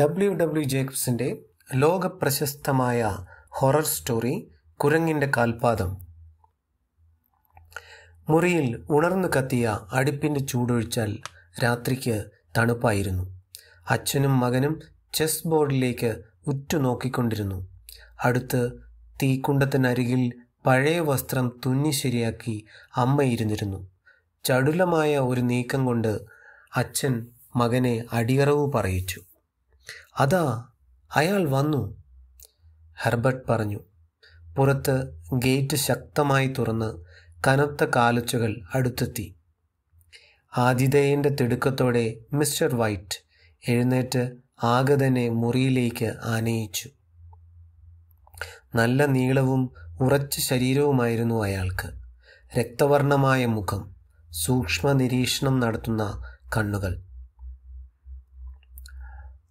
W W ജേക്കബ്സിൻ്റെ ലോകപ്രശസ്തമായ horror story കുരങ്ങിൻ്റെ കാൽപാദം മുറിയിൽ ഉണർന്നു കത്തിയ അടുപ്പിൻ്റെ ചൂടൊഴിച്ചാൽ രാത്രിക്ക് തണുപ്പായിരുന്നു അച്ഛനും മകനും ചെസ് ബോർഡിലേക്ക് ഉറ്റുനോക്കിക്കൊണ്ടിരുന്നു അടുത്ത് തീക്കുണ്ടത്തിനരികിൽ പഴയ വസ്ത്രം തുന്നി ശരിയാക്കി അമ്മയിരുന്നിരുന്നു ചടുലമായ ഒരു നീക്കം കൊണ്ട് അച്ഛൻ മകനെ അടിയറവ് പറയിച്ചു അതാ അയാൾ വന്നു ഹെർബർട്ട് പറഞ്ഞു പുറത്ത് ഗേറ്റ് ശക്തമായി തുറന്ന് കനത്ത കാലച്ചുകൾ അടുത്തെത്തി ആതിഥേയൻ്റെ തിടുക്കത്തോടെ മിസ്റ്റർ വൈറ്റ് എഴുന്നേറ്റ് ആകെ തന്നെ മുറിയിലേക്ക് ആനയിച്ചു നല്ല നീളവും ഉറച്ച ശരീരവുമായിരുന്നു അയാൾക്ക് രക്തവർണമായ മുഖം സൂക്ഷ്മ നിരീക്ഷണം നടത്തുന്ന കണ്ണുകൾ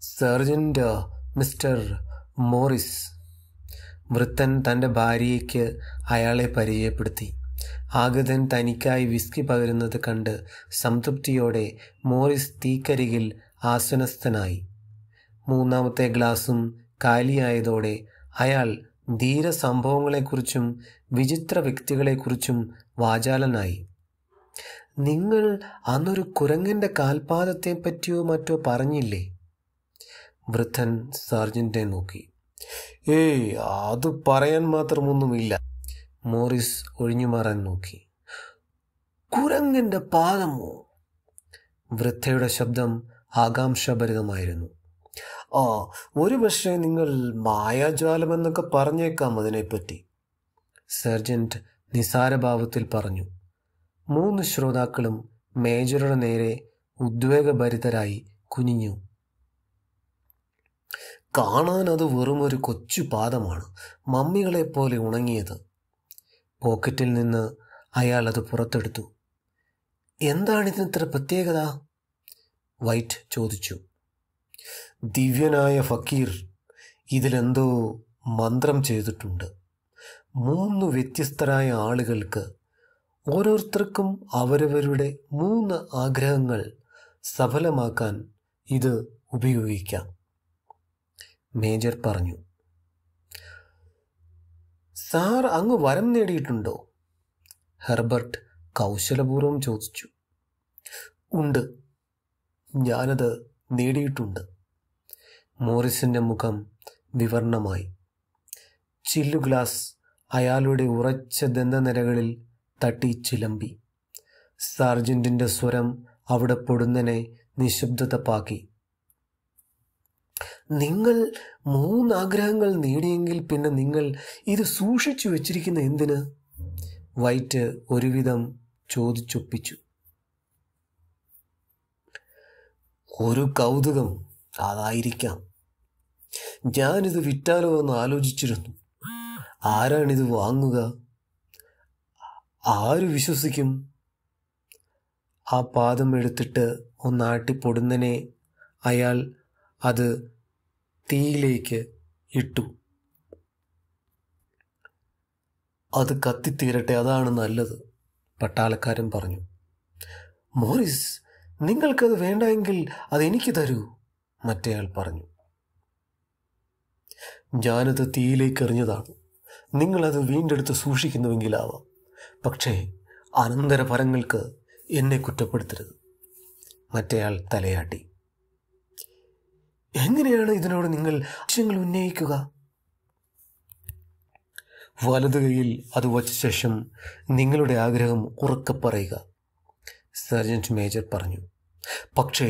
സർജൻറ്റ് മിസ്റ്റർ മോറിസ് വൃത്തൻ തൻ്റെ ഭാര്യയ്ക്ക് അയാളെ പരിചയപ്പെടുത്തി ആഗതൻ തനിക്കായി വിസ്കി പകരുന്നത് കണ്ട് സംതൃപ്തിയോടെ മോറിസ് തീക്കരികിൽ ആസനസ്ഥനായി മൂന്നാമത്തെ ഗ്ലാസും കാലിയായതോടെ അയാൾ ധീര സംഭവങ്ങളെക്കുറിച്ചും വിചിത്ര വ്യക്തികളെക്കുറിച്ചും വാചാലനായി നിങ്ങൾ അന്നൊരു കുരങ്ങൻ്റെ കാൽപാദത്തെപ്പറ്റിയോ മറ്റോ പറഞ്ഞില്ലേ വൃദ്ധൻ സർജൻറ്റെ നോക്കി ഏയ് അത് പറയാൻ മാത്രമൊന്നുമില്ല മോറിസ് ഒഴിഞ്ഞു മാറാൻ നോക്കി കുരങ്ങൻ്റെ പാദമോ വൃദ്ധയുടെ ശബ്ദം ആകാംക്ഷാഭരിതമായിരുന്നു ആ ഒരു പക്ഷേ നിങ്ങൾ മായാജാലമെന്നൊക്കെ പറഞ്ഞേക്കാം അതിനെപ്പറ്റി സർജൻറ്റ് നിസാരഭാവത്തിൽ പറഞ്ഞു മൂന്ന് ശ്രോതാക്കളും മേജറുടെ നേരെ ഉദ്വേഗഭരിതരായി കുനിഞ്ഞു കാണാൻ അത് വെറും ഒരു കൊച്ചു പാദമാണ് മമ്മികളെപ്പോലെ ഉണങ്ങിയത് പോക്കറ്റിൽ നിന്ന് അയാൾ അത് പുറത്തെടുത്തു എന്താണിതിന് ഇത്ര പ്രത്യേകത വൈറ്റ് ചോദിച്ചു ദിവ്യനായ ഫക്കീർ ഇതിലെന്തോ മന്ത്രം ചെയ്തിട്ടുണ്ട് മൂന്ന് വ്യത്യസ്തരായ ആളുകൾക്ക് ഓരോരുത്തർക്കും അവരവരുടെ മൂന്ന് ആഗ്രഹങ്ങൾ സഫലമാക്കാൻ ഇത് ഉപയോഗിക്കാം മേജർ പറഞ്ഞു സാർ അങ്ങ് വരം നേടിയിട്ടുണ്ടോ ഹെർബർട്ട് കൗശലപൂർവ്വം ചോദിച്ചു ഉണ്ട് ഞാനത് നേടിയിട്ടുണ്ട് മോറിസിൻ്റെ മുഖം വിവർണമായി ചില്ലു ഗ്ലാസ് അയാളുടെ ഉറച്ച ദന്തനിരകളിൽ തട്ടി ചിലമ്പി സാർജൻറ്റിൻ്റെ സ്വരം അവിടെ പൊടുന്നനെ നിശബ്ദത പാക്കി നിങ്ങൾ മൂന്ന് ആഗ്രഹങ്ങൾ നേടിയെങ്കിൽ പിന്നെ നിങ്ങൾ ഇത് സൂക്ഷിച്ചു വച്ചിരിക്കുന്ന എന്തിന് വൈറ്റ് ഒരുവിധം ചോദിച്ചൊപ്പിച്ചു ഒരു കൗതുകം അതായിരിക്കാം ഞാനിത് വിറ്റാലോ എന്ന് ആലോചിച്ചിരുന്നു ആരാണിത് വാങ്ങുക ആര് വിശ്വസിക്കും ആ പാദം എടുത്തിട്ട് ഒന്നാട്ടിപ്പൊടുന്നനെ അയാൾ അത് തീയിലേക്ക് ഇട്ടു അത് കത്തിത്തീരട്ടെ അതാണ് നല്ലത് പട്ടാളക്കാരൻ പറഞ്ഞു മോറിസ് നിങ്ങൾക്കത് വേണ്ടെങ്കിൽ അതെനിക്ക് തരൂ മറ്റേയാൾ പറഞ്ഞു ഞാനത് തീയിലേക്ക് എറിഞ്ഞതാണ് നിങ്ങളത് വീണ്ടെടുത്ത് സൂക്ഷിക്കുന്നുവെങ്കിലാവാം പക്ഷേ പരങ്ങൾക്ക് എന്നെ കുറ്റപ്പെടുത്തരുത് മറ്റേയാൾ തലയാട്ടി എങ്ങനെയാണ് ഇതിനോട് നിങ്ങൾ ആശയങ്ങൾ ഉന്നയിക്കുക വലത് കയ്യിൽ അത് വച്ച ശേഷം നിങ്ങളുടെ ആഗ്രഹം ഉറക്കെ പറയുക സർജൻറ്റ് മേജർ പറഞ്ഞു പക്ഷേ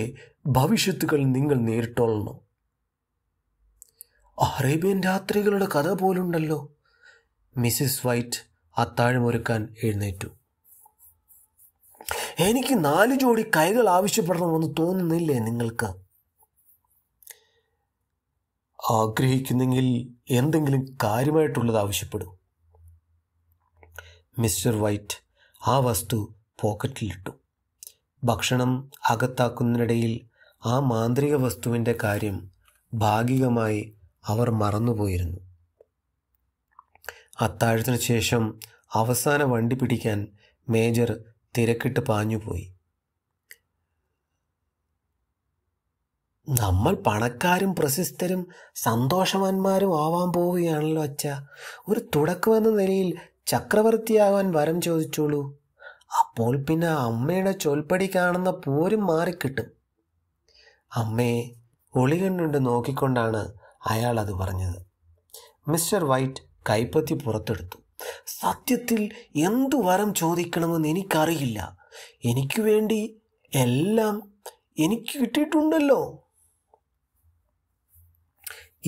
ഭവിഷ്യത്തുകൾ നിങ്ങൾ നേരിട്ടോളണം അറേബ്യൻ രാത്രികളുടെ കഥ പോലുണ്ടല്ലോ മിസ്സിസ് വൈറ്റ് അത്താഴമൊരുക്കാൻ എഴുന്നേറ്റു എനിക്ക് നാല് ജോഡി കൈകൾ ആവശ്യപ്പെടണമെന്ന് തോന്നുന്നില്ലേ നിങ്ങൾക്ക് ആഗ്രഹിക്കുന്നെങ്കിൽ എന്തെങ്കിലും കാര്യമായിട്ടുള്ളത് ആവശ്യപ്പെടും മിസ്റ്റർ വൈറ്റ് ആ വസ്തു പോക്കറ്റിലിട്ടു ഭക്ഷണം അകത്താക്കുന്നതിനിടയിൽ ആ മാന്ത്രിക വസ്തുവിൻ്റെ കാര്യം ഭാഗികമായി അവർ മറന്നുപോയിരുന്നു അത്താഴത്തിനു ശേഷം അവസാന വണ്ടി പിടിക്കാൻ മേജർ തിരക്കിട്ട് പാഞ്ഞുപോയി നമ്മൾ പണക്കാരും പ്രശസ്തരും സന്തോഷവാന്മാരും ആവാൻ പോവുകയാണല്ലോ അച്ഛ ഒരു തുടക്കമെന്ന നിലയിൽ ചക്രവർത്തിയാകാൻ വരം ചോദിച്ചോളൂ അപ്പോൾ പിന്നെ അമ്മയുടെ ചൊൽപ്പടി കാണുന്ന പോരും മാറിക്കിട്ടും അമ്മയെ ഒളികണ്ണുണ്ട് നോക്കിക്കൊണ്ടാണ് അയാൾ അത് പറഞ്ഞത് മിസ്റ്റർ വൈറ്റ് കൈപ്പത്തി പുറത്തെടുത്തു സത്യത്തിൽ എന്തു വരം ചോദിക്കണമെന്ന് എനിക്കറിയില്ല എനിക്ക് വേണ്ടി എല്ലാം എനിക്ക് കിട്ടിയിട്ടുണ്ടല്ലോ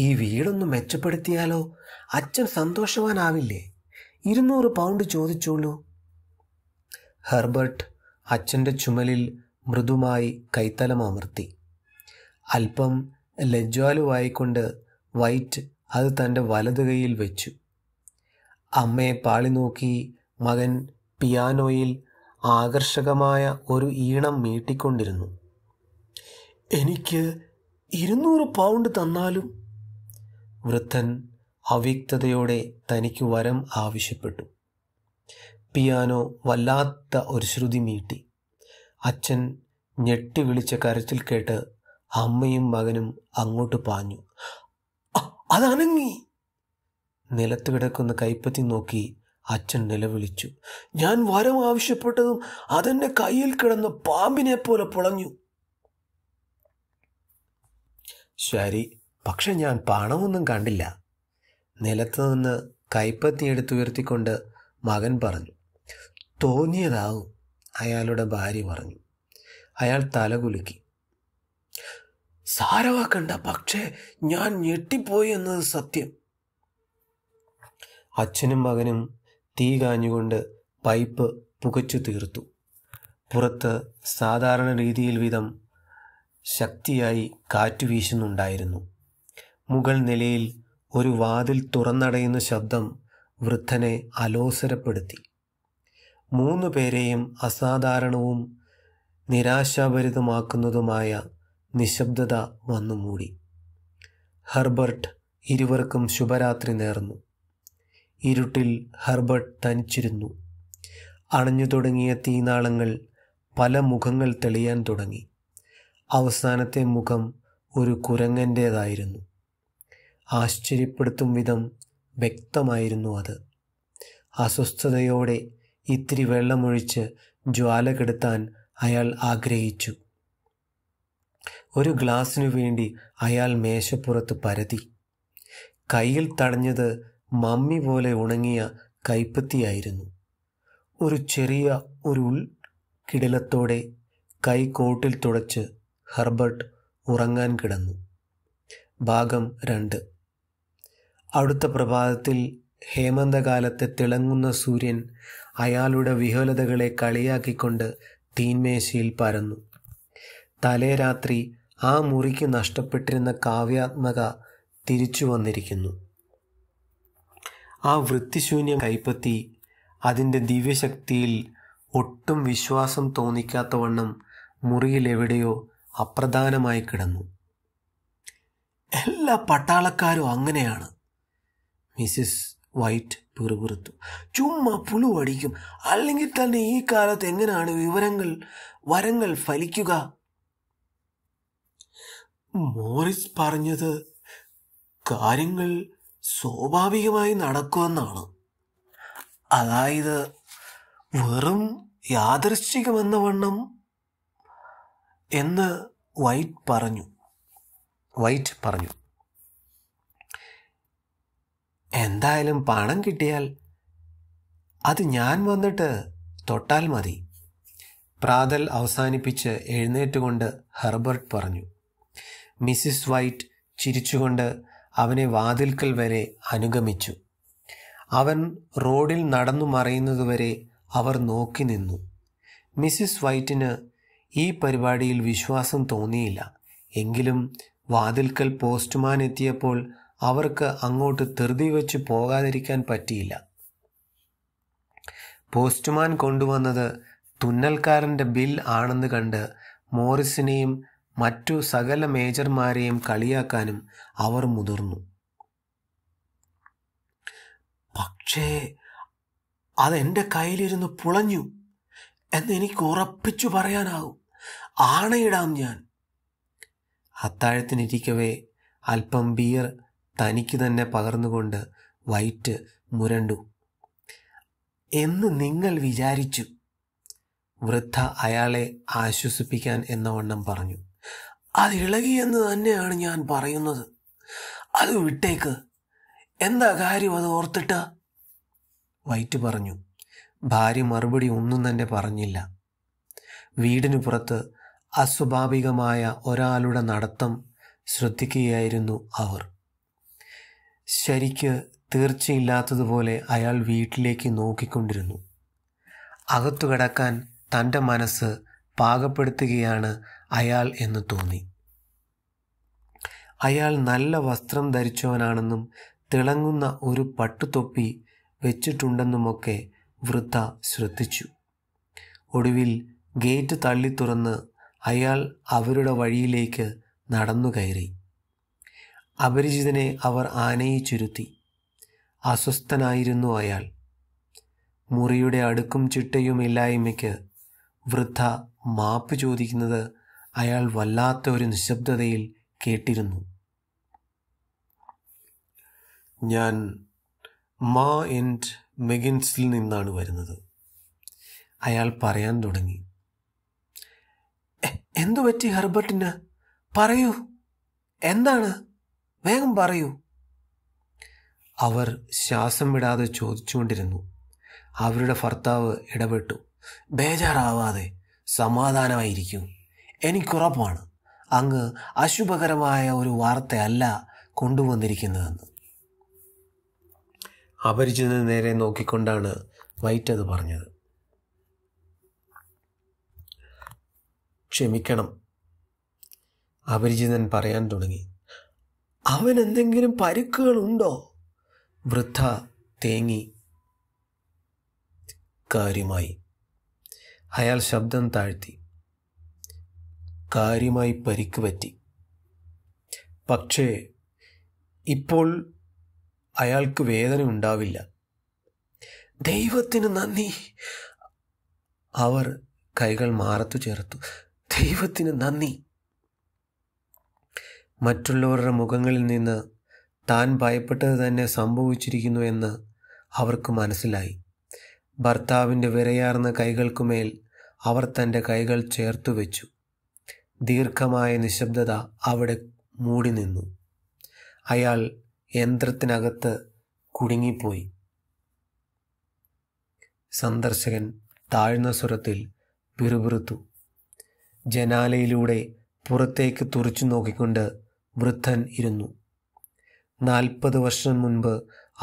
ഈ വീടൊന്ന് മെച്ചപ്പെടുത്തിയാലോ അച്ഛൻ സന്തോഷവാനാവില്ലേ ഇരുന്നൂറ് പൗണ്ട് ചോദിച്ചോളൂ ഹെർബർട്ട് അച്ഛൻ്റെ ചുമലിൽ മൃദുമായി കൈത്തലമർത്തി അല്പം ലജ്ജാലുവായിക്കൊണ്ട് വൈറ്റ് അത് തൻ്റെ വലതു കൈയിൽ വെച്ചു അമ്മയെ പാളി നോക്കി മകൻ പിയാനോയിൽ ആകർഷകമായ ഒരു ഈണം മീട്ടിക്കൊണ്ടിരുന്നു എനിക്ക് ഇരുന്നൂറ് പൗണ്ട് തന്നാലും വൃദ്ധൻ അവ്യക്തതയോടെ തനിക്ക് വരം ആവശ്യപ്പെട്ടു പിയാനോ വല്ലാത്ത ഒരു ശ്രുതി മീട്ടി അച്ഛൻ ഞെട്ടി വിളിച്ച കരച്ചിൽ കേട്ട് അമ്മയും മകനും അങ്ങോട്ട് പാഞ്ഞു അതനങ്ങി നിലത്ത് കിടക്കുന്ന കൈപ്പത്തി നോക്കി അച്ഛൻ നിലവിളിച്ചു ഞാൻ വരം ആവശ്യപ്പെട്ടതും അതെൻ്റെ കയ്യിൽ കിടന്ന പാമ്പിനെ പോലെ പുളഞ്ഞു ശരി പക്ഷെ ഞാൻ പണമൊന്നും കണ്ടില്ല നിലത്തു നിന്ന് കൈപ്പത്തി എടുത്തുയർത്തിക്കൊണ്ട് മകൻ പറഞ്ഞു തോന്നിയതാവും അയാളുടെ ഭാര്യ പറഞ്ഞു അയാൾ തലകുലുക്കി സാരവാക്കണ്ട പക്ഷേ ഞാൻ ഞെട്ടിപ്പോയി എന്നത് സത്യം അച്ഛനും മകനും തീ കാഞ്ഞുകൊണ്ട് പൈപ്പ് പുകച്ചു തീർത്തു പുറത്ത് സാധാരണ രീതിയിൽ വിധം ശക്തിയായി കാറ്റു വീശുന്നുണ്ടായിരുന്നു മുകൾ നിലയിൽ ഒരു വാതിൽ തുറന്നടയുന്ന ശബ്ദം വൃദ്ധനെ അലോസരപ്പെടുത്തി മൂന്നു പേരെയും അസാധാരണവും നിരാശാഭരിതമാക്കുന്നതുമായ നിശബ്ദത വന്നു മൂടി ഹെർബർട്ട് ഇരുവർക്കും ശുഭരാത്രി നേർന്നു ഇരുട്ടിൽ ഹെർബർട്ട് തനിച്ചിരുന്നു അണഞ്ഞു തുടങ്ങിയ തീനാളങ്ങൾ പല മുഖങ്ങൾ തെളിയാൻ തുടങ്ങി അവസാനത്തെ മുഖം ഒരു കുരങ്ങൻ്റേതായിരുന്നു ആശ്ചര്യപ്പെടുത്തും വിധം വ്യക്തമായിരുന്നു അത് അസ്വസ്ഥതയോടെ ഇത്തിരി വെള്ളമൊഴിച്ച് ജ്വാല കെടുത്താൻ അയാൾ ആഗ്രഹിച്ചു ഒരു ഗ്ലാസ്സിനു വേണ്ടി അയാൾ മേശപ്പുറത്ത് പരതി കയ്യിൽ തടഞ്ഞത് മമ്മി പോലെ ഉണങ്ങിയ കൈപ്പത്തിയായിരുന്നു ഒരു ചെറിയ ഒരു ഉൾക്കിടലത്തോടെ കൈ കോട്ടിൽ തുടച്ച് ഹെർബർട്ട് ഉറങ്ങാൻ കിടന്നു ഭാഗം രണ്ട് അടുത്ത പ്രഭാതത്തിൽ ഹേമന്തകാലത്തെ തിളങ്ങുന്ന സൂര്യൻ അയാളുടെ വിഹുലതകളെ കളിയാക്കിക്കൊണ്ട് തീന്മേശയിൽ പരന്നു തലേ രാത്രി ആ മുറിക്ക് നഷ്ടപ്പെട്ടിരുന്ന കാവ്യാത്മക തിരിച്ചു വന്നിരിക്കുന്നു ആ വൃത്തിശൂന്യം കൈപ്പത്തി അതിൻ്റെ ദിവ്യശക്തിയിൽ ഒട്ടും വിശ്വാസം തോന്നിക്കാത്തവണ്ണം മുറിയിലെവിടെയോ അപ്രധാനമായി കിടന്നു എല്ലാ പട്ടാളക്കാരും അങ്ങനെയാണ് മിസ്സിസ് വൈറ്റ് പിറുപിറുത്തു ചുമ്മാ അടിക്കും അല്ലെങ്കിൽ തന്നെ ഈ കാലത്ത് എങ്ങനെയാണ് വിവരങ്ങൾ വരങ്ങൾ ഫലിക്കുക മോറിസ് പറഞ്ഞത് കാര്യങ്ങൾ സ്വാഭാവികമായി നടക്കുമെന്നാണ് അതായത് വെറും യാദൃശ്ചികമെന്ന വണ്ണം എന്ന് വൈറ്റ് പറഞ്ഞു വൈറ്റ് പറഞ്ഞു എന്തായാലും പണം കിട്ടിയാൽ അത് ഞാൻ വന്നിട്ട് തൊട്ടാൽ മതി പ്രാതൽ അവസാനിപ്പിച്ച് എഴുന്നേറ്റുകൊണ്ട് ഹെർബർട്ട് പറഞ്ഞു മിസ്സിസ് വൈറ്റ് ചിരിച്ചുകൊണ്ട് അവനെ വാതിൽക്കൽ വരെ അനുഗമിച്ചു അവൻ റോഡിൽ നടന്നു മറയുന്നതുവരെ അവർ നോക്കി നിന്നു മിസ്സിസ് വൈറ്റിന് ഈ പരിപാടിയിൽ വിശ്വാസം തോന്നിയില്ല എങ്കിലും വാതിൽക്കൽ പോസ്റ്റ്മാൻ എത്തിയപ്പോൾ അവർക്ക് അങ്ങോട്ട് ധൃതി വെച്ച് പോകാതിരിക്കാൻ പറ്റിയില്ല പോസ്റ്റ്മാൻ കൊണ്ടുവന്നത് തുന്നൽക്കാരൻ്റെ ബിൽ ആണെന്ന് കണ്ട് മോറിസിനെയും മറ്റു സകല മേജർമാരെയും കളിയാക്കാനും അവർ മുതിർന്നു പക്ഷേ അതെൻ്റെ കയ്യിലിരുന്ന് പുളഞ്ഞു എന്നെനിക്ക് ഉറപ്പിച്ചു പറയാനാകും ആണയിടാം ഞാൻ അത്താഴത്തിനിരിക്കവേ അല്പം ബിയർ തനിക്ക് തന്നെ പകർന്നുകൊണ്ട് വൈറ്റ് മുരണ്ടു എന്ന് നിങ്ങൾ വിചാരിച്ചു വൃദ്ധ അയാളെ ആശ്വസിപ്പിക്കാൻ വണ്ണം പറഞ്ഞു അതിളകിയെന്ന് തന്നെയാണ് ഞാൻ പറയുന്നത് അത് വിട്ടേക്ക് എന്താ കാര്യം അത് ഓർത്തിട്ട് വൈറ്റ് പറഞ്ഞു ഭാര്യ മറുപടി ഒന്നും തന്നെ പറഞ്ഞില്ല വീടിനു പുറത്ത് അസ്വാഭാവികമായ ഒരാളുടെ നടത്തം ശ്രദ്ധിക്കുകയായിരുന്നു അവർ ശരിക്ക് തീർച്ചയില്ലാത്തതുപോലെ അയാൾ വീട്ടിലേക്ക് നോക്കിക്കൊണ്ടിരുന്നു അകത്തു കിടക്കാൻ തൻ്റെ മനസ്സ് പാകപ്പെടുത്തുകയാണ് അയാൾ എന്ന് തോന്നി അയാൾ നല്ല വസ്ത്രം ധരിച്ചവനാണെന്നും തിളങ്ങുന്ന ഒരു പട്ടുതൊപ്പി വെച്ചിട്ടുണ്ടെന്നുമൊക്കെ വൃദ്ധ ശ്രദ്ധിച്ചു ഒടുവിൽ ഗേറ്റ് തള്ളി തുറന്ന് അയാൾ അവരുടെ വഴിയിലേക്ക് നടന്നു കയറി അപരിചിതനെ അവർ ചുരുത്തി അസ്വസ്ഥനായിരുന്നു അയാൾ മുറിയുടെ അടുക്കും ചിട്ടയും ഇല്ലായ്മയ്ക്ക് വൃദ്ധ മാപ്പ് ചോദിക്കുന്നത് അയാൾ വല്ലാത്ത ഒരു നിശബ്ദതയിൽ കേട്ടിരുന്നു ഞാൻ മാ എൻഡ് മെഗിൻസിൽ നിന്നാണ് വരുന്നത് അയാൾ പറയാൻ തുടങ്ങി എന്തു പറ്റി ഹെർബർട്ടിന് പറയൂ എന്താണ് വേഗം പറയൂ അവർ ശ്വാസം വിടാതെ ചോദിച്ചുകൊണ്ടിരുന്നു അവരുടെ ഭർത്താവ് ഇടപെട്ടു ബേജാറാവാതെ സമാധാനമായിരിക്കും എനിക്കുറപ്പാണ് അങ്ങ് അശുഭകരമായ ഒരു വാർത്തയല്ല കൊണ്ടുവന്നിരിക്കുന്നതെന്ന് അപരിചിതന് നേരെ നോക്കിക്കൊണ്ടാണ് വൈറ്റ് അത് പറഞ്ഞത് ക്ഷമിക്കണം അപരിചിതൻ പറയാൻ തുടങ്ങി അവൻ എന്തെങ്കിലും പരുക്കുകളുണ്ടോ വൃദ്ധ തേങ്ങി കാര്യമായി അയാൾ ശബ്ദം താഴ്ത്തി കാര്യമായി പരിക്ക് പറ്റി പക്ഷേ ഇപ്പോൾ അയാൾക്ക് വേദന ഉണ്ടാവില്ല ദൈവത്തിന് നന്ദി അവർ കൈകൾ മാറത്തു ചേർത്തു ദൈവത്തിന് നന്ദി മറ്റുള്ളവരുടെ മുഖങ്ങളിൽ നിന്ന് താൻ ഭയപ്പെട്ടത് തന്നെ സംഭവിച്ചിരിക്കുന്നു എന്ന് അവർക്ക് മനസ്സിലായി ഭർത്താവിൻ്റെ വിരയാർന്ന കൈകൾക്കുമേൽ അവർ തൻ്റെ കൈകൾ ചേർത്തു വെച്ചു ദീർഘമായ നിശബ്ദത അവിടെ മൂടി നിന്നു അയാൾ യന്ത്രത്തിനകത്ത് കുടുങ്ങിപ്പോയി സന്ദർശകൻ താഴ്ന്ന സ്വരത്തിൽ പിറുപിറുത്തു ജനാലയിലൂടെ പുറത്തേക്ക് തുറച്ചു നോക്കിക്കൊണ്ട് വൃദ്ധൻ ഇരുന്നു നാൽപ്പത് വർഷം മുൻപ്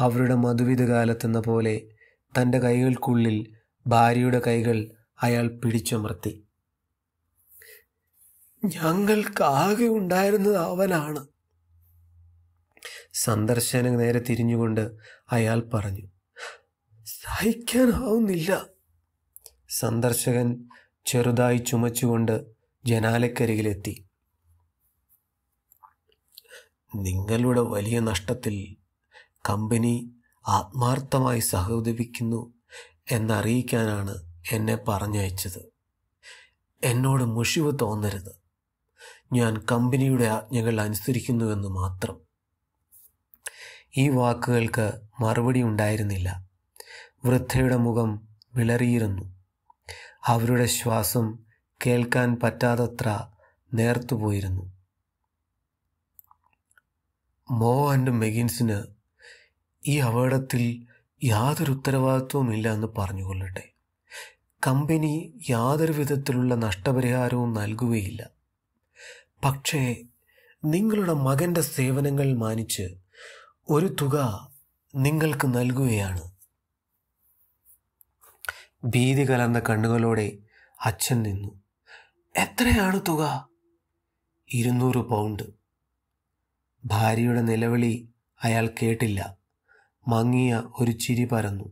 അവരുടെ മധുവിധ കാലത്തെന്ന പോലെ തൻ്റെ കൈകൾക്കുള്ളിൽ ഭാര്യയുടെ കൈകൾ അയാൾ പിടിച്ചമർത്തി ഞങ്ങൾക്കാകെ ഉണ്ടായിരുന്നത് അവനാണ് സന്ദർശന നേരെ തിരിഞ്ഞുകൊണ്ട് അയാൾ പറഞ്ഞു സഹിക്കാനാവുന്നില്ല സന്ദർശകൻ ചെറുതായി ചുമച്ചുകൊണ്ട് ജനാലക്കരികിലെത്തി നിങ്ങളുടെ വലിയ നഷ്ടത്തിൽ കമ്പനി ആത്മാർത്ഥമായി സഹോദരിക്കുന്നു എന്നറിയിക്കാനാണ് എന്നെ പറഞ്ഞയച്ചത് എന്നോട് മുഷിവ് തോന്നരുത് ഞാൻ കമ്പനിയുടെ ആജ്ഞകൾ അനുസരിക്കുന്നുവെന്ന് മാത്രം ഈ വാക്കുകൾക്ക് മറുപടി ഉണ്ടായിരുന്നില്ല വൃദ്ധയുടെ മുഖം വിളറിയിരുന്നു അവരുടെ ശ്വാസം കേൾക്കാൻ പറ്റാതത്ര നേർത്തുപോയിരുന്നു മോ ആൻഡ് മെഗിൻസിന് ഈ അപകടത്തിൽ യാതൊരു ഉത്തരവാദിത്വവും ഇല്ല എന്ന് പറഞ്ഞുകൊള്ളട്ടെ കമ്പനി യാതൊരു വിധത്തിലുള്ള നഷ്ടപരിഹാരവും നൽകുകയില്ല പക്ഷേ നിങ്ങളുടെ മകൻ്റെ സേവനങ്ങൾ മാനിച്ച് ഒരു തുക നിങ്ങൾക്ക് നൽകുകയാണ് ഭീതി കലർന്ന കണ്ണുകളോടെ അച്ഛൻ നിന്നു എത്രയാണ് തുക ഇരുന്നൂറ് പൗണ്ട് ഭാര്യയുടെ നിലവിളി അയാൾ കേട്ടില്ല മങ്ങിയ ഒരു ചിരി പരന്നു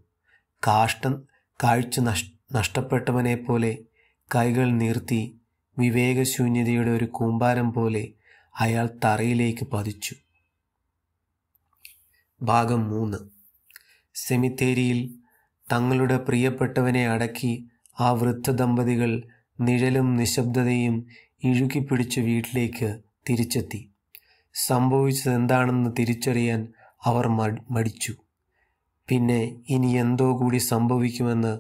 കാഷ്ടം കാഴ്ച നഷ് നഷ്ടപ്പെട്ടവനെ പോലെ കൈകൾ നീർത്തി വിവേകശൂന്യതയുടെ ഒരു കൂമ്പാരം പോലെ അയാൾ തറയിലേക്ക് പതിച്ചു ഭാഗം മൂന്ന് സെമിത്തേരിയിൽ തങ്ങളുടെ പ്രിയപ്പെട്ടവനെ അടക്കി ആ വൃദ്ധ ദമ്പതികൾ നിഴലും നിശബ്ദതയും ഇഴുകിപ്പിടിച്ച് വീട്ടിലേക്ക് തിരിച്ചെത്തി സംഭവിച്ചത് എന്താണെന്ന് തിരിച്ചറിയാൻ അവർ മടിച്ചു പിന്നെ ഇനി എന്തോ കൂടി സംഭവിക്കുമെന്ന്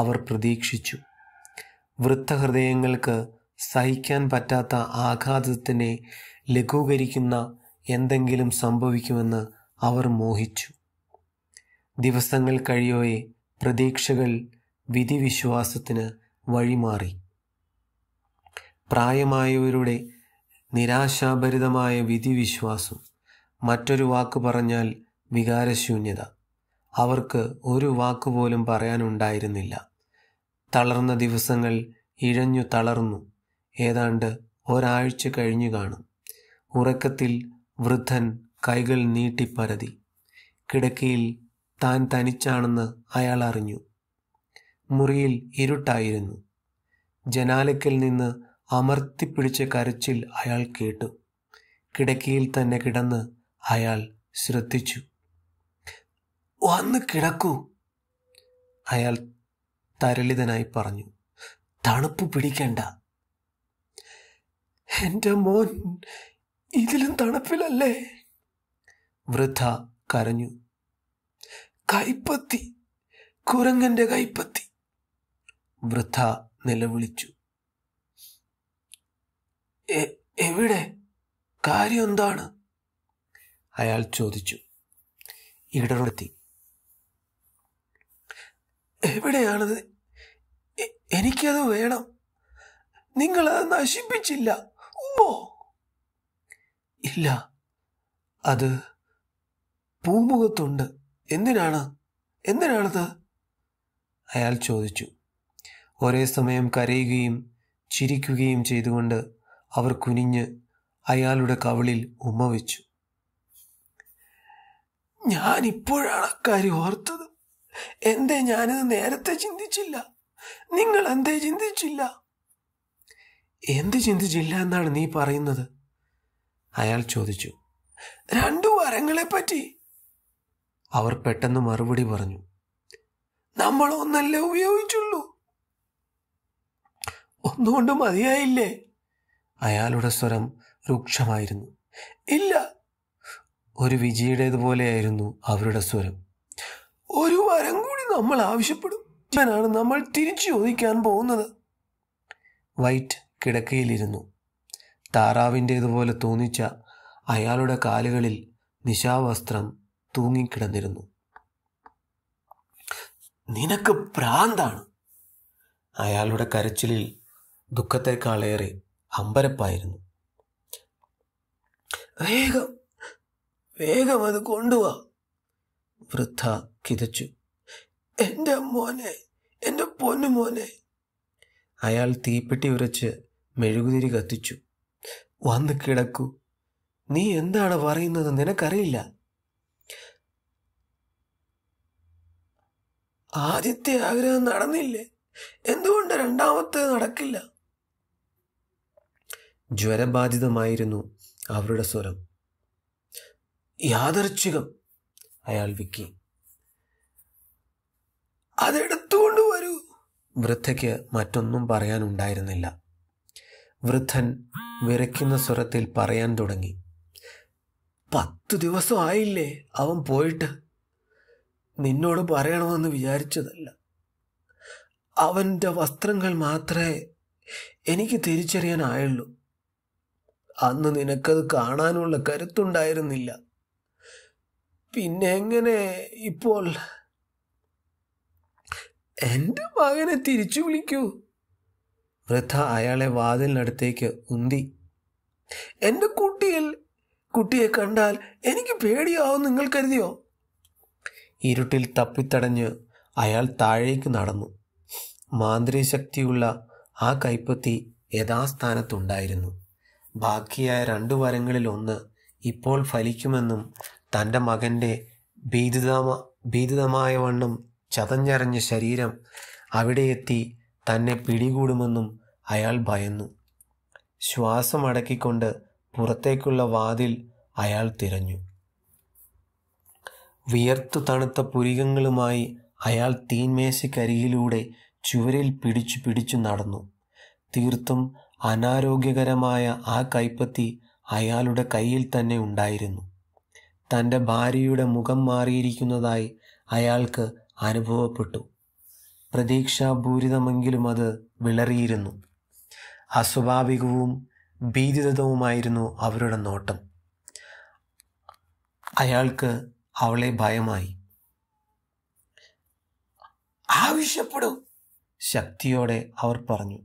അവർ പ്രതീക്ഷിച്ചു വൃദ്ധഹൃദയങ്ങൾക്ക് സഹിക്കാൻ പറ്റാത്ത ആഘാതത്തിനെ ലഘൂകരിക്കുന്ന എന്തെങ്കിലും സംഭവിക്കുമെന്ന് അവർ മോഹിച്ചു ദിവസങ്ങൾ കഴിയോയെ പ്രതീക്ഷകൾ വിധിവിശ്വാസത്തിന് വഴിമാറി പ്രായമായവരുടെ നിരാശാഭരിതമായ വിധിവിശ്വാസം മറ്റൊരു വാക്ക് പറഞ്ഞാൽ വികാരശൂന്യത അവർക്ക് ഒരു വാക്കുപോലും പറയാനുണ്ടായിരുന്നില്ല തളർന്ന ദിവസങ്ങൾ ഇഴഞ്ഞു തളർന്നു ഏതാണ്ട് ഒരാഴ്ച കഴിഞ്ഞു കാണും ഉറക്കത്തിൽ വൃദ്ധൻ കൈകൾ നീട്ടിപ്പരതി കിടക്കയിൽ താൻ തനിച്ചാണെന്ന് അയാൾ അറിഞ്ഞു മുറിയിൽ ഇരുട്ടായിരുന്നു ജനാലക്കൽ നിന്ന് അമർത്തിപ്പിടിച്ച കരച്ചിൽ അയാൾ കേട്ടു കിടക്കിയിൽ തന്നെ കിടന്ന് അയാൾ ശ്രദ്ധിച്ചു വന്ന് കിടക്കൂ അയാൾ തരളിതനായി പറഞ്ഞു തണുപ്പ് പിടിക്കണ്ട എന്റെ മോൻ ഇതിലും തണുപ്പിലല്ലേ വൃദ്ധ കരഞ്ഞു കൈപ്പത്തി കുരങ്ങന്റെ കൈപ്പത്തി വൃദ്ധ നിലവിളിച്ചു എവിടെ കാര്യം എന്താണ് അയാൾ ചോദിച്ചു ഇടറെത്തി എവിടെയാണത് എനിക്കത് വേണം നിങ്ങളത് നശിപ്പിച്ചില്ല ഓ ഇല്ല അത് പൂമുഖത്തുണ്ട് എന്തിനാണ് എന്തിനാണത് അയാൾ ചോദിച്ചു ഒരേ സമയം കരയുകയും ചിരിക്കുകയും ചെയ്തുകൊണ്ട് അവർ കുനിഞ്ഞ് അയാളുടെ കവിളിൽ ഉമ്മ വെച്ചു ഞാൻ ഇപ്പോഴാണ് അക്കാര്യം ഓർത്തത് എന്തേ ഞാനിത് നേരത്തെ ചിന്തിച്ചില്ല നിങ്ങൾ എന്തേ ചിന്തിച്ചില്ല എന്ത് ചിന്തിച്ചില്ല എന്നാണ് നീ പറയുന്നത് അയാൾ ചോദിച്ചു രണ്ടു വരങ്ങളെപ്പറ്റി അവർ പെട്ടെന്ന് മറുപടി പറഞ്ഞു നമ്മൾ ഒന്നല്ലേ ഉപയോഗിച്ചുള്ളൂ ഒന്നുകൊണ്ട് മതിയായില്ലേ അയാളുടെ സ്വരം രൂക്ഷമായിരുന്നു ഇല്ല ഒരു വിജയുടേതുപോലെയായിരുന്നു അവരുടെ സ്വരം ഒരു വരം കൂടി നമ്മൾ ആവശ്യപ്പെടും ഞാനാണ് നമ്മൾ തിരിച്ചു ചോദിക്കാൻ പോകുന്നത് വൈറ്റ് കിടക്കയിലിരുന്നു താറാവിൻ്റേതുപോലെ തോന്നിച്ച അയാളുടെ കാലുകളിൽ നിശാവസ്ത്രം തൂങ്ങിക്കിടന്നിരുന്നു നിനക്ക് പ്രാന്താണ് അയാളുടെ കരച്ചിലിൽ ദുഃഖത്തെക്കാളേറെ അമ്പരപ്പായിരുന്നു വേഗം വേഗം അത് കൊണ്ടുവാ വൃദ്ധ കിതച്ചു എൻ്റെ മോനെ എൻ്റെ പൊന്നു മോനെ അയാൾ തീപ്പെട്ടി ഉരച്ച് മെഴുകുതിരി കത്തിച്ചു വന്ന് കിടക്കൂ നീ എന്താണ് പറയുന്നത് നിനക്കറിയില്ല ആദ്യത്തെ ആഗ്രഹം നടന്നില്ലേ എന്തുകൊണ്ട് രണ്ടാമത്തെ നടക്കില്ല ജ്വരബാധിതമായിരുന്നു അവരുടെ സ്വരം യാദർച്ഛികം അയാൾ വിക്കി അതെടുത്തുകൊണ്ട് വരൂ വൃദ്ധയ്ക്ക് മറ്റൊന്നും പറയാനുണ്ടായിരുന്നില്ല വൃദ്ധൻ വിറയ്ക്കുന്ന സ്വരത്തിൽ പറയാൻ തുടങ്ങി പത്തു ദിവസം ആയില്ലേ അവൻ പോയിട്ട് നിന്നോട് പറയണമെന്ന് വിചാരിച്ചതല്ല അവൻ്റെ വസ്ത്രങ്ങൾ മാത്രമേ എനിക്ക് തിരിച്ചറിയാനായുള്ളൂ അന്ന് നിനക്കത് കാണാനുള്ള കരുത്തുണ്ടായിരുന്നില്ല പിന്നെ എങ്ങനെ ഇപ്പോൾ എൻ്റെ മകനെ തിരിച്ചു വിളിക്കൂ വൃദ്ധ അയാളെ വാതിലിനടുത്തേക്ക് ഉന്തി എൻ്റെ കുട്ടിയിൽ കുട്ടിയെ കണ്ടാൽ എനിക്ക് പേടിയാവും നിങ്ങൾ കരുതിയോ ഇരുട്ടിൽ തപ്പിത്തടഞ്ഞ് അയാൾ താഴേക്ക് നടന്നു ശക്തിയുള്ള ആ കൈപ്പത്തി യഥാസ്ഥാനത്തുണ്ടായിരുന്നു ബാക്കിയായ രണ്ടു വരങ്ങളിൽ ഒന്ന് ഇപ്പോൾ ഫലിക്കുമെന്നും തൻ്റെ മകൻ്റെ ഭീതിതമ ഭീതിതമായ വണ്ണം ചതഞ്ഞരഞ്ഞ ശരീരം അവിടെയെത്തി തന്നെ പിടികൂടുമെന്നും അയാൾ ഭയന്നു ശ്വാസം അടക്കിക്കൊണ്ട് പുറത്തേക്കുള്ള വാതിൽ അയാൾ തിരഞ്ഞു വിയർത്തു തണുത്ത പുരികങ്ങളുമായി അയാൾ തീന്മേശക്കരിയിലൂടെ ചുവരിൽ പിടിച്ചു പിടിച്ചു നടന്നു തീർത്തും അനാരോഗ്യകരമായ ആ കൈപ്പത്തി അയാളുടെ കയ്യിൽ തന്നെ ഉണ്ടായിരുന്നു തൻ്റെ ഭാര്യയുടെ മുഖം മാറിയിരിക്കുന്നതായി അയാൾക്ക് അനുഭവപ്പെട്ടു പ്രതീക്ഷാപൂരിതമെങ്കിലും അത് വിളറിയിരുന്നു അസ്വാഭാവികവും ഭീതിതവുമായിരുന്നു അവരുടെ നോട്ടം അയാൾക്ക് അവളെ ഭയമായി ആവശ്യപ്പെടും ശക്തിയോടെ അവർ പറഞ്ഞു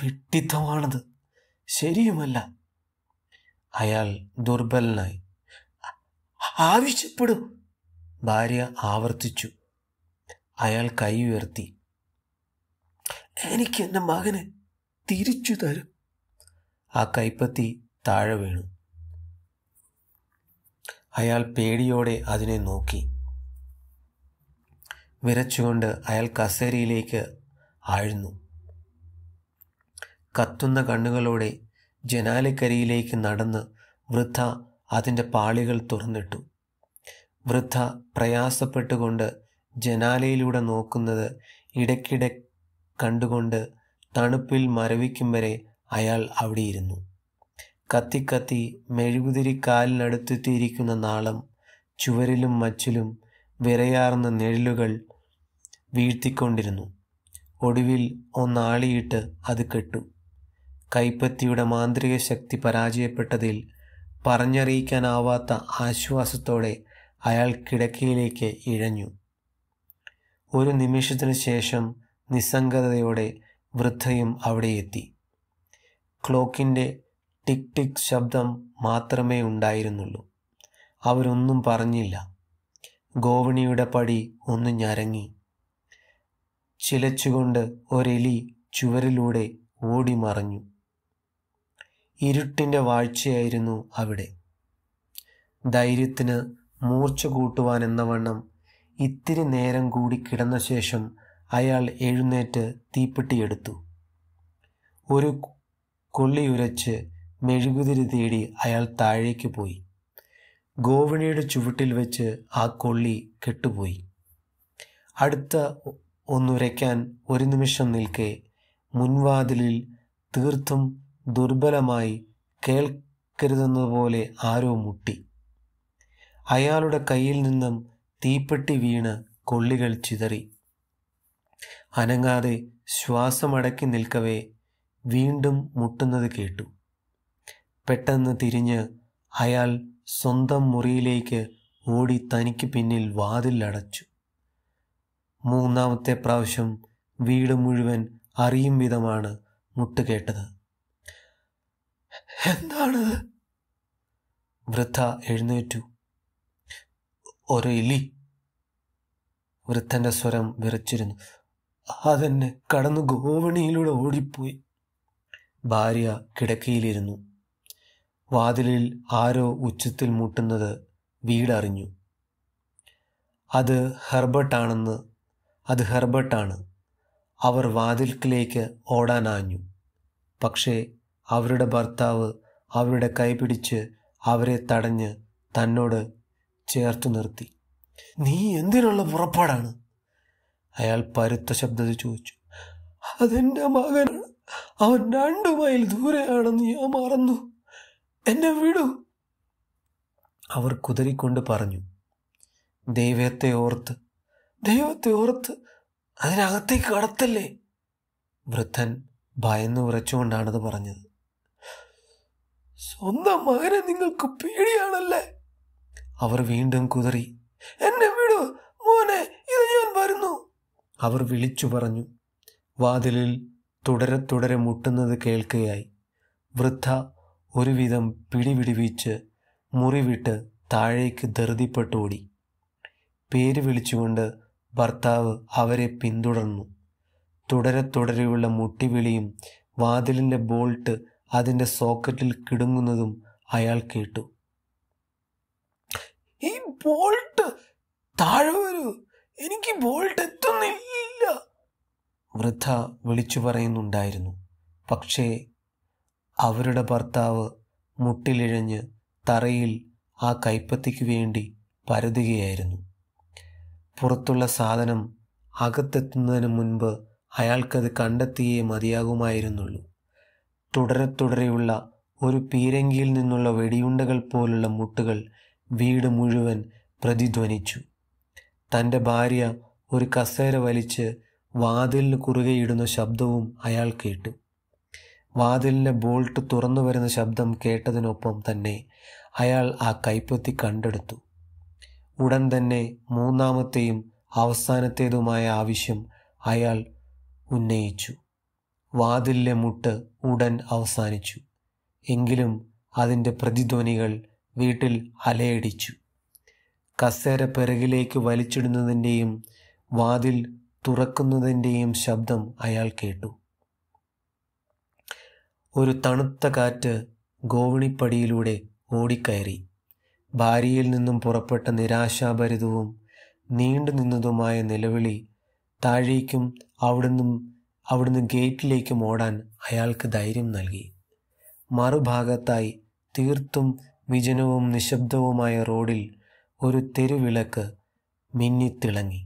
വിട്ടിത്തമാണത് ശരിയുമല്ല അയാൾ ദുർബലനായി ആവശ്യപ്പെടും ഭാര്യ ആവർത്തിച്ചു അയാൾ കൈ ഉയർത്തി എനിക്ക് എൻ്റെ മകനെ തിരിച്ചു തരും ആ കൈപ്പത്തി താഴെ വീണു അയാൾ പേടിയോടെ അതിനെ നോക്കി വിരച്ചുകൊണ്ട് അയാൾ കസേരയിലേക്ക് ആഴ്ന്നു കത്തുന്ന കണ്ണുകളോടെ ജനാലിക്കരയിലേക്ക് നടന്ന് വൃദ്ധ അതിൻ്റെ പാളികൾ തുറന്നിട്ടു വൃദ്ധ പ്രയാസപ്പെട്ടുകൊണ്ട് ജനാലയിലൂടെ നോക്കുന്നത് ഇടയ്ക്കിടെ കണ്ടുകൊണ്ട് തണുപ്പിൽ മരവിക്കും വരെ അയാൾ അവിടെയിരുന്നു കത്തിക്കത്തി മെഴുകുതിരി കാലിനടുത്തെത്തിയിരിക്കുന്ന നാളം ചുവരിലും മച്ചിലും വിറയാർന്ന നിഴലുകൾ വീഴ്ത്തിക്കൊണ്ടിരുന്നു ഒടുവിൽ ഒന്നാളിയിട്ട് അത് കെട്ടു കൈപ്പത്തിയുടെ മാന്ത്രിക ശക്തി പരാജയപ്പെട്ടതിൽ പറഞ്ഞറിയിക്കാനാവാത്ത ആശ്വാസത്തോടെ അയാൾ കിടക്കയിലേക്ക് ഇഴഞ്ഞു ഒരു നിമിഷത്തിന് ശേഷം നിസ്സംഗതയോടെ വൃദ്ധയും അവിടെ എത്തി ക്ലോക്കിൻ്റെ ടിക് ടിക് ശബ്ദം മാത്രമേ ഉണ്ടായിരുന്നുള്ളൂ അവരൊന്നും പറഞ്ഞില്ല ഗോവണിയുടെ പടി ഒന്ന് ഞരങ്ങി ചിലച്ചുകൊണ്ട് ഒരെലി ചുവരിലൂടെ ഓടി മറഞ്ഞു ഇരുട്ടിൻ്റെ വാഴ്ചയായിരുന്നു അവിടെ ധൈര്യത്തിന് മൂർച്ച കൂട്ടുവാൻ എന്ന വണ്ണം ഇത്തിരി നേരം കൂടി കിടന്ന ശേഷം അയാൾ എഴുന്നേറ്റ് തീപ്പെട്ടിയെടുത്തു ഒരു കൊള്ളിയുരച്ച് മെഴുകുതിരി തേടി അയാൾ താഴേക്ക് പോയി ഗോവിണിയുടെ ചുവട്ടിൽ വെച്ച് ആ കൊള്ളി കെട്ടുപോയി അടുത്ത ഒന്നുരയ്ക്കാൻ ഒരു നിമിഷം നിൽക്കെ മുൻവാതിലിൽ തീർത്തും ദുർബലമായി കേൾക്കരുതെന്നതുപോലെ ആരോ മുട്ടി അയാളുടെ കയ്യിൽ നിന്നും തീപ്പെട്ടി വീണ് കൊള്ളികൾ ചിതറി അനങ്ങാതെ ശ്വാസമടക്കി നിൽക്കവേ വീണ്ടും മുട്ടുന്നത് കേട്ടു പെട്ടെന്ന് തിരിഞ്ഞ് അയാൾ സ്വന്തം മുറിയിലേക്ക് ഓടി തനിക്ക് പിന്നിൽ വാതിൽ അടച്ചു മൂന്നാമത്തെ പ്രാവശ്യം വീട് മുഴുവൻ അറിയും വിധമാണ് മുട്ടുകേട്ടത് എന്താണത് വൃദ്ധ എഴുന്നേറ്റു ഒരു ഇലി വൃദ്ധന്റെ സ്വരം വിറച്ചിരുന്നു അതെന്നെ കടന്നു ഗോവണിയിലൂടെ ഓടിപ്പോയി ഭാര്യ കിടക്കയിലിരുന്നു വാതിലിൽ ആരോ ഉച്ചത്തിൽ മുട്ടുന്നത് വീടറിഞ്ഞു അത് ഹെർബർട്ടാണെന്ന് അത് ഹെർബർട്ടാണ് അവർ വാതിൽക്കിലേക്ക് ഓടാനാഞ്ഞു പക്ഷേ അവരുടെ ഭർത്താവ് അവരുടെ കൈപിടിച്ച് അവരെ തടഞ്ഞ് തന്നോട് ചേർത്ത് നിർത്തി നീ എന്തിനുള്ള പുറപ്പാടാണ് അയാൾ പരുത്ത ശബ്ദത്തിൽ ചോദിച്ചു അതെൻ്റെ മകനാണ് അവൻ രണ്ടു മൈൽ ദൂരെയാണെന്ന് ഞാൻ മറന്നു എന്നെ വിടു അവർ കുതിരിക്കൊണ്ട് പറഞ്ഞു ദൈവത്തെ ഓർത്ത് ദൈവത്തെ ഓർത്ത് അതിനകത്തേക്ക് കടത്തല്ലേ വൃദ്ധൻ ഭയന്ന് ഉറച്ചുകൊണ്ടാണത് പറഞ്ഞത് സ്വന്തം മകനെ നിങ്ങൾക്ക് പേടിയാണല്ലേ അവർ വീണ്ടും കുതറി എന്നെ വിടൂ മോനെ ഇത് ഞാൻ വരുന്നു അവർ വിളിച്ചു പറഞ്ഞു വാതിലിൽ തുടരെ തുടരെ മുട്ടുന്നത് കേൾക്കുകയായി വൃദ്ധ ഒരുവിധം പിടിവിടിവിച്ച് മുറിവിട്ട് താഴേക്ക് ധൃതിപ്പെട്ടോടി പേര് വിളിച്ചുകൊണ്ട് ഭർത്താവ് അവരെ പിന്തുടർന്നു തുടരെ തുടരെയുള്ള മുട്ടിവിളിയും വാതിലിൻ്റെ ബോൾട്ട് അതിൻ്റെ സോക്കറ്റിൽ കിടുങ്ങുന്നതും അയാൾ കേട്ടു ഈ ബോൾട്ട് താഴെ വരൂ എനിക്ക് ബോൾട്ട് എത്തുന്നില്ല വൃദ്ധ വിളിച്ചു പറയുന്നുണ്ടായിരുന്നു പക്ഷേ അവരുടെ ഭർത്താവ് മുട്ടിലിഴഞ്ഞ് തറയിൽ ആ കൈപ്പത്തിക്ക് വേണ്ടി പരതുകയായിരുന്നു പുറത്തുള്ള സാധനം അകത്തെത്തുന്നതിന് മുൻപ് അയാൾക്കത് കണ്ടെത്തിയേ മതിയാകുമായിരുന്നുള്ളൂ തുടരെ തുടരെയുള്ള ഒരു പീരങ്കിയിൽ നിന്നുള്ള വെടിയുണ്ടകൾ പോലുള്ള മുട്ടുകൾ വീട് മുഴുവൻ പ്രതിധ്വനിച്ചു തൻ്റെ ഭാര്യ ഒരു കസേര വലിച്ച് വാതിലിന് കുറുകെയിടുന്ന ശബ്ദവും അയാൾ കേട്ടു വാതിലിൻ്റെ ബോൾട്ട് തുറന്നു വരുന്ന ശബ്ദം കേട്ടതിനൊപ്പം തന്നെ അയാൾ ആ കൈപ്പത്തി കണ്ടെടുത്തു ഉടൻ തന്നെ മൂന്നാമത്തെയും അവസാനത്തേതുമായ ആവശ്യം അയാൾ ഉന്നയിച്ചു വാതിലിലെ മുട്ട് ഉടൻ അവസാനിച്ചു എങ്കിലും അതിൻ്റെ പ്രതിധ്വനികൾ വീട്ടിൽ അലയടിച്ചു കസേര പിറകിലേക്ക് വലിച്ചിടുന്നതിൻ്റെയും വാതിൽ തുറക്കുന്നതിൻ്റെയും ശബ്ദം അയാൾ കേട്ടു ഒരു തണുത്ത കാറ്റ് ഗോവണിപ്പടിയിലൂടെ ഓടിക്കയറി ഭാര്യയിൽ നിന്നും പുറപ്പെട്ട നിരാശാഭരിതവും നീണ്ടു നിന്നതുമായ നിലവിളി താഴേക്കും അവിടുന്നും അവിടുന്ന് ഗേറ്റിലേക്ക് ഓടാൻ അയാൾക്ക് ധൈര്യം നൽകി മറുഭാഗത്തായി തീർത്തും വിജനവും നിശബ്ദവുമായ റോഡിൽ ഒരു തെരുവിളക്ക് മിന്നിത്തിളങ്ങി